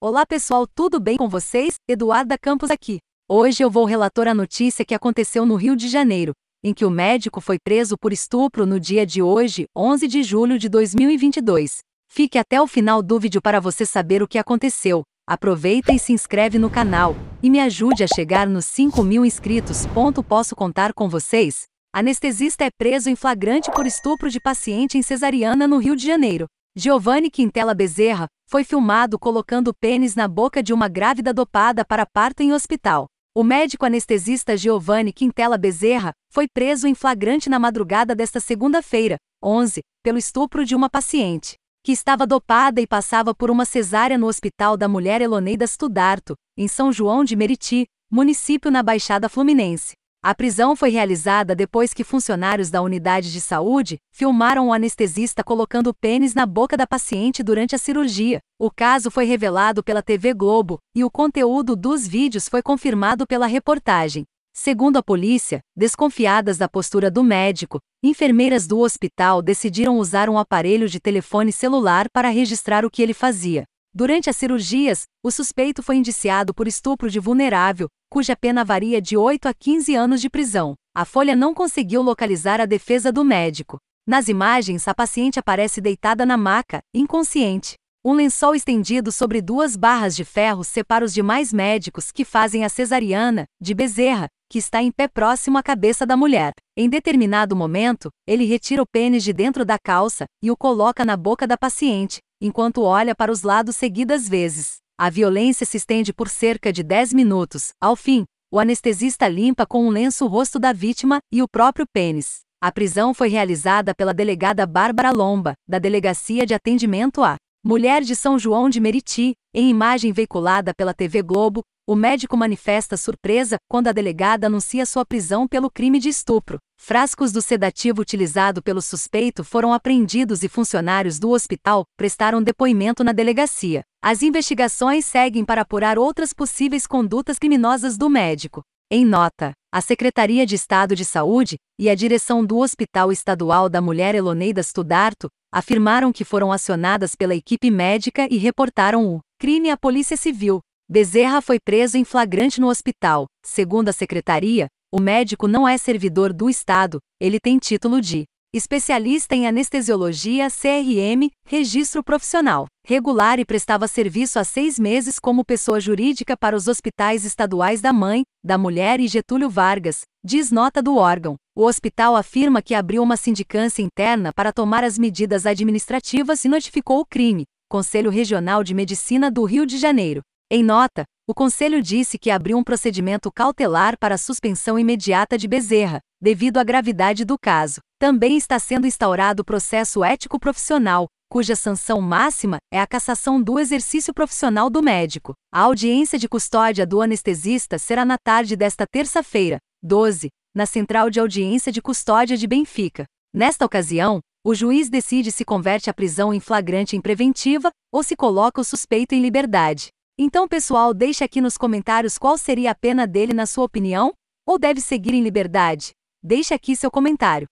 Olá pessoal, tudo bem com vocês? Eduarda Campos aqui. Hoje eu vou relatar a notícia que aconteceu no Rio de Janeiro, em que o médico foi preso por estupro no dia de hoje, 11 de julho de 2022. Fique até o final do vídeo para você saber o que aconteceu. Aproveita e se inscreve no canal, e me ajude a chegar nos 5 mil inscritos. Ponto, posso contar com vocês? Anestesista é preso em flagrante por estupro de paciente em cesariana no Rio de Janeiro. Giovanni Quintela Bezerra foi filmado colocando pênis na boca de uma grávida dopada para parto em hospital. O médico anestesista Giovanni Quintela Bezerra foi preso em flagrante na madrugada desta segunda-feira, 11, pelo estupro de uma paciente que estava dopada e passava por uma cesárea no Hospital da Mulher Eloneida Studarto, em São João de Meriti, município na Baixada Fluminense. A prisão foi realizada depois que funcionários da unidade de saúde filmaram o anestesista colocando o pênis na boca da paciente durante a cirurgia. O caso foi revelado pela TV Globo e o conteúdo dos vídeos foi confirmado pela reportagem. Segundo a polícia, desconfiadas da postura do médico, enfermeiras do hospital decidiram usar um aparelho de telefone celular para registrar o que ele fazia. Durante as cirurgias, o suspeito foi indiciado por estupro de vulnerável, cuja pena varia de 8 a 15 anos de prisão. A Folha não conseguiu localizar a defesa do médico. Nas imagens, a paciente aparece deitada na maca, inconsciente. Um lençol estendido sobre duas barras de ferro separa os demais médicos que fazem a cesariana, de Bezerra, que está em pé próximo à cabeça da mulher. Em determinado momento, ele retira o pênis de dentro da calça e o coloca na boca da paciente, enquanto olha para os lados seguidas vezes. A violência se estende por cerca de 10 minutos. Ao fim, o anestesista limpa com um lenço o rosto da vítima e o próprio pênis. A prisão foi realizada pela delegada Bárbara Lomba, da Delegacia de Atendimento à Mulher de São João de Meriti, em imagem veiculada pela TV Globo, o médico manifesta surpresa quando a delegada anuncia sua prisão pelo crime de estupro. Frascos do sedativo utilizado pelo suspeito foram apreendidos e funcionários do hospital prestaram depoimento na delegacia. As investigações seguem para apurar outras possíveis condutas criminosas do médico. Em nota, a Secretaria de Estado de Saúde e a direção do Hospital Estadual da Mulher Eloneida Studarto afirmaram que foram acionadas pela equipe médica e reportaram o Crime à Polícia Civil. Bezerra foi preso em flagrante no hospital. Segundo a secretaria, o médico não é servidor do Estado, ele tem título de especialista em anestesiologia CRM, registro profissional, regular e prestava serviço há seis meses como pessoa jurídica para os hospitais estaduais da Mãe, da Mulher e Getúlio Vargas, diz nota do órgão. O hospital afirma que abriu uma sindicância interna para tomar as medidas administrativas e notificou o crime, Conselho Regional de Medicina do Rio de Janeiro. Em nota, o Conselho disse que abriu um procedimento cautelar para suspensão imediata de Bezerra, devido à gravidade do caso. Também está sendo instaurado o processo ético profissional, cuja sanção máxima é a cassação do exercício profissional do médico. A audiência de custódia do anestesista será na tarde desta terça-feira, 12, na Central de Audiência de Custódia de Benfica. Nesta ocasião, o juiz decide se converte a prisão em flagrante em preventiva ou se coloca o suspeito em liberdade. Então, pessoal, deixe aqui nos comentários qual seria a pena dele na sua opinião, ou deve seguir em liberdade? Deixe aqui seu comentário.